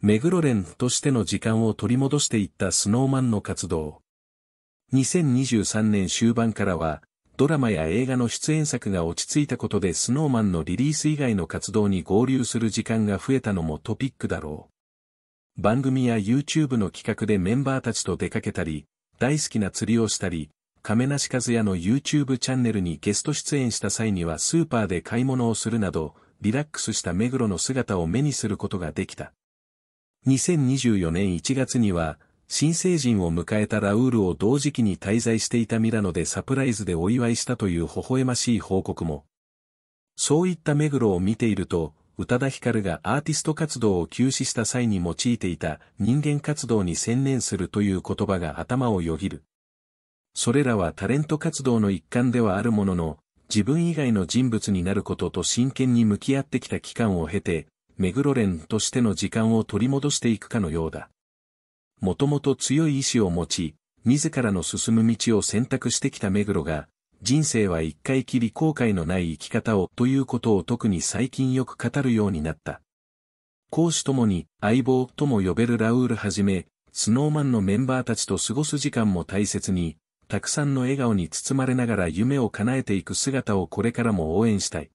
目黒連としての時間を取り戻していったスノーマンの活動。2023年終盤からは、ドラマや映画の出演作が落ち着いたことでスノーマンのリリース以外の活動に合流する時間が増えたのもトピックだろう。番組や YouTube の企画でメンバーたちと出かけたり、大好きな釣りをしたり、亀梨和也の YouTube チャンネルにゲスト出演した際にはスーパーで買い物をするなど、リラックスした目黒の姿を目にすることができた。2024年1月には、新成人を迎えたラウールを同時期に滞在していたミラノでサプライズでお祝いしたという微笑ましい報告も。そういった目黒を見ていると、宇多田ヒカルがアーティスト活動を休止した際に用いていた人間活動に専念するという言葉が頭をよぎる。それらはタレント活動の一環ではあるものの、自分以外の人物になることと真剣に向き合ってきた期間を経て、メグロレンとしての時間を取り戻していくかのようだ。もともと強い意志を持ち、自らの進む道を選択してきた目黒が、人生は一回きり後悔のない生き方をということを特に最近よく語るようになった。講師ともに相棒とも呼べるラウールはじめ、スノーマンのメンバーたちと過ごす時間も大切に、たくさんの笑顔に包まれながら夢を叶えていく姿をこれからも応援したい。